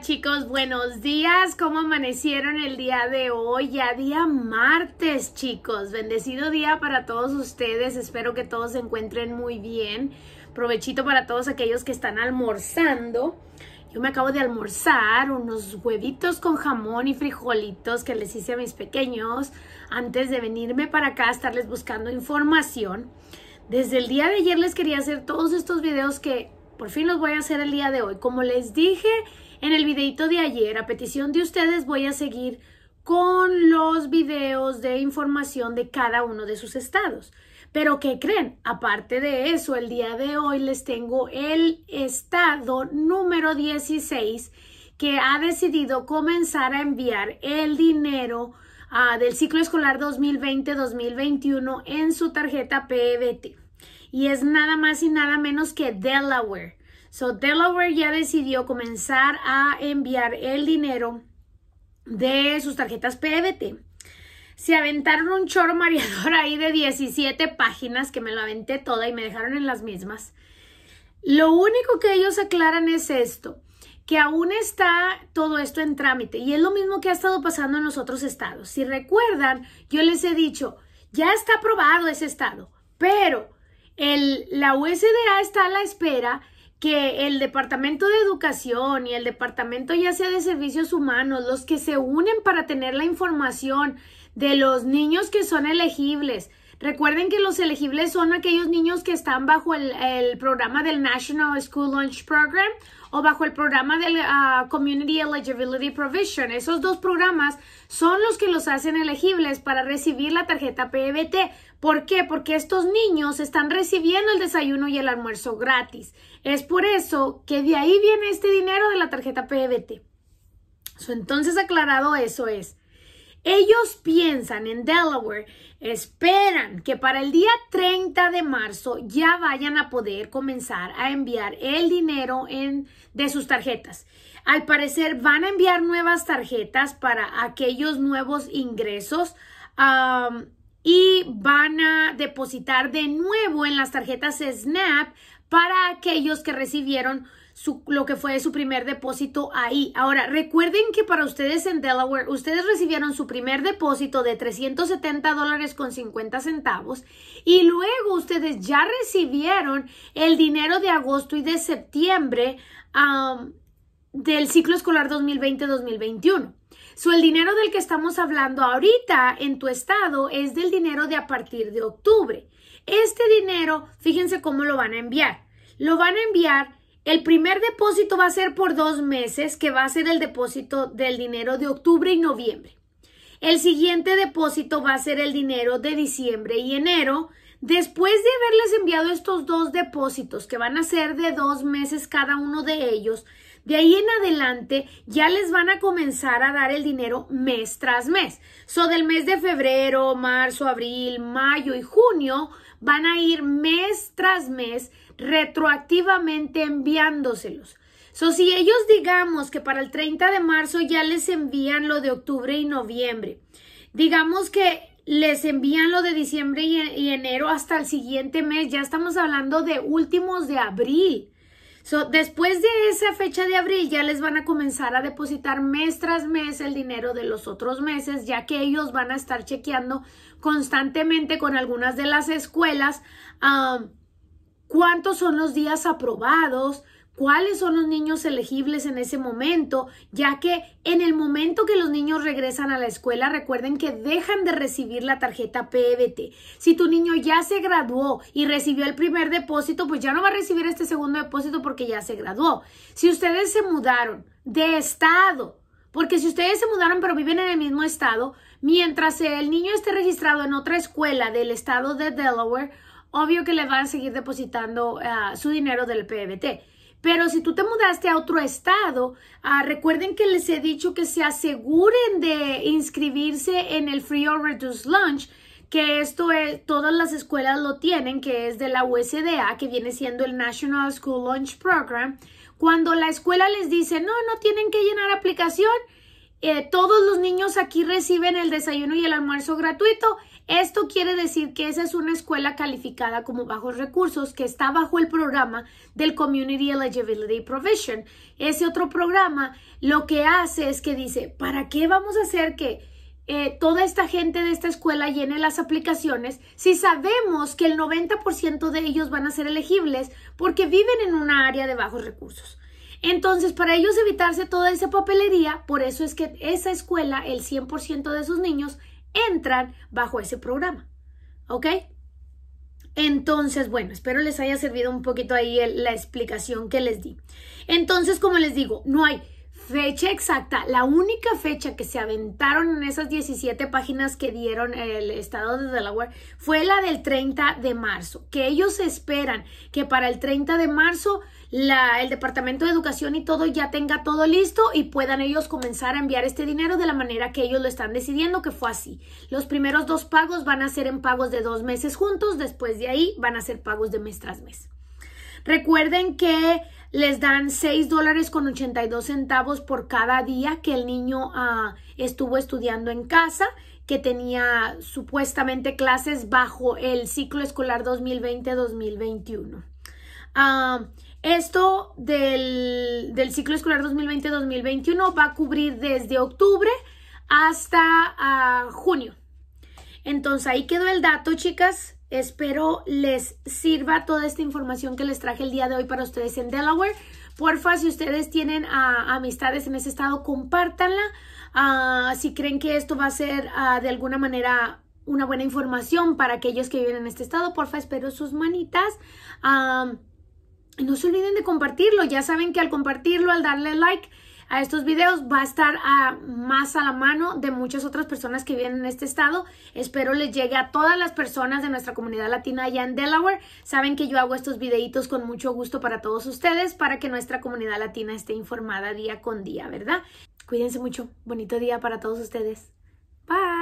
chicos, buenos días. ¿Cómo amanecieron el día de hoy? Ya día martes chicos. Bendecido día para todos ustedes. Espero que todos se encuentren muy bien. Provechito para todos aquellos que están almorzando. Yo me acabo de almorzar unos huevitos con jamón y frijolitos que les hice a mis pequeños antes de venirme para acá a estarles buscando información. Desde el día de ayer les quería hacer todos estos videos que por fin los voy a hacer el día de hoy. Como les dije en el videito de ayer, a petición de ustedes voy a seguir con los videos de información de cada uno de sus estados. Pero ¿qué creen? Aparte de eso, el día de hoy les tengo el estado número 16 que ha decidido comenzar a enviar el dinero ah, del ciclo escolar 2020-2021 en su tarjeta PBT. E y es nada más y nada menos que Delaware. So Delaware ya decidió comenzar a enviar el dinero de sus tarjetas PVT. Se aventaron un choro mareador ahí de 17 páginas que me lo aventé toda y me dejaron en las mismas. Lo único que ellos aclaran es esto, que aún está todo esto en trámite y es lo mismo que ha estado pasando en los otros estados. Si recuerdan, yo les he dicho, ya está aprobado ese estado, pero la USDA está a la espera que el Departamento de Educación y el Departamento ya sea de Servicios Humanos, los que se unen para tener la información de los niños que son elegibles, Recuerden que los elegibles son aquellos niños que están bajo el, programa del National School Lunch Program o bajo el programa del ah, Community Eligibility Provision. Esos dos programas son los que los hacen elegibles para recibir la tarjeta PBT. E ¿Por qué? Porque estos niños están recibiendo el desayuno y el almuerzo gratis. Es por eso que de ahí viene este dinero de la tarjeta PBT. E entonces, aclarado eso es. Ellos piensan en Delaware, esperan que para el día 30 de marzo ya vayan a poder comenzar a enviar el dinero en, de sus tarjetas. Al parecer van a enviar nuevas tarjetas para aquellos nuevos ingresos y van a depositar de nuevo en las tarjetas SNAP para aquellos que recibieron lo que fue su primer depósito ahí. Ahora, recuerden que para ustedes en Delaware, ustedes recibieron su primer depósito de 370 con 50 centavos y luego ustedes ya recibieron el dinero de agosto y de septiembre um, del ciclo escolar 2020-2021. So, el dinero del que estamos hablando ahorita en tu estado es del dinero de a partir de octubre. Este dinero, fíjense cómo lo van a enviar. Lo van a enviar el primer depósito va a ser por dos meses, que va a ser el depósito del dinero de octubre y noviembre. El siguiente depósito va a ser el dinero de diciembre y enero. Después de haberles enviado estos dos depósitos, que van a ser de dos meses cada uno de ellos, de ahí en adelante ya les van a comenzar a dar el dinero mes tras mes. So del mes de febrero, marzo, abril, mayo y junio van a ir mes tras mes retroactivamente enviándoselos. So, si ellos digamos que para el 30 de marzo ya les envían lo de octubre y noviembre, digamos que les envían lo de diciembre y enero hasta el siguiente mes, ya estamos hablando de últimos de abril después de esa fecha de abril ya les van a comenzar a depositar mes tras mes el dinero de los otros meses, ya que ellos van a estar chequeando constantemente con algunas de las escuelas um, cuántos son los días aprobados, cuáles son los niños elegibles en ese momento, ya que en el momento que los niños regresan a la escuela, recuerden que dejan de recibir la tarjeta PBT. E si tu niño ya se graduó y recibió el primer depósito, pues ya no va a recibir este segundo depósito porque ya se graduó. Si ustedes se mudaron de estado, porque si ustedes se mudaron pero viven en el mismo estado, mientras el niño esté registrado en otra escuela del estado de Delaware, obvio que le van a seguir depositando ah, su dinero del PBT. E pero si tú te mudaste a otro estado, ah, recuerden que les he dicho que se aseguren de inscribirse en el Free or Reduced Lunch, que esto es, todas las escuelas lo tienen, que es de la USDA, que viene siendo el National School Lunch Program. Cuando la escuela les dice, no, no tienen que llenar aplicación, eh, todos los niños aquí reciben el desayuno y el almuerzo gratuito. Esto quiere decir que esa es una escuela calificada como bajos recursos que está bajo el programa del Community Eligibility Provision. Ese otro programa lo que hace es que dice, ¿para qué vamos a hacer que eh, toda esta gente de esta escuela llene las aplicaciones si sabemos que el 90% de ellos van a ser elegibles porque viven en una área de bajos recursos? Entonces, para ellos evitarse toda esa papelería, por eso es que esa escuela, el 100% de sus niños entran bajo ese programa. ¿Ok? Entonces, bueno, espero les haya servido un poquito ahí la explicación que les di. Entonces, como les digo, no hay fecha exacta. La única fecha que se aventaron en esas 17 páginas que dieron el estado de Delaware fue la del 30 de marzo, que ellos esperan que para el 30 de marzo el Departamento de Educación y todo ya tenga todo listo y puedan ellos comenzar a enviar este dinero de la manera que ellos lo están decidiendo, que fue así. Los primeros dos pagos van a ser en pagos de dos meses juntos, después de ahí van a ser pagos de mes tras mes. Recuerden que les dan $6.82 dólares con 82 centavos por cada día que el niño ah, estuvo estudiando en casa, que tenía supuestamente clases bajo el ciclo escolar 2020-2021. Ah, esto del, del, ciclo escolar 2020-2021 va a cubrir desde octubre hasta ah, junio. Entonces ahí quedó el dato, chicas. Espero les sirva toda esta información que les traje el día de hoy para ustedes en Delaware. Porfa, si ustedes tienen ah, amistades en ese estado, compártanla. si creen que esto va a ser de alguna manera una buena información para aquellos que viven en este estado, porfa, espero sus manitas. No se olviden de compartirlo. Ya saben que al compartirlo, al darle like a estos videos, va a estar más a la mano de muchas otras personas que viven en este estado. Espero les llegue a todas las personas de nuestra comunidad latina allá en Delaware. Saben que yo hago estos videitos con mucho gusto para todos ustedes, para que nuestra comunidad latina esté informada día con día, ¿verdad? Cuídense mucho. Bonito día para todos ustedes. Bye.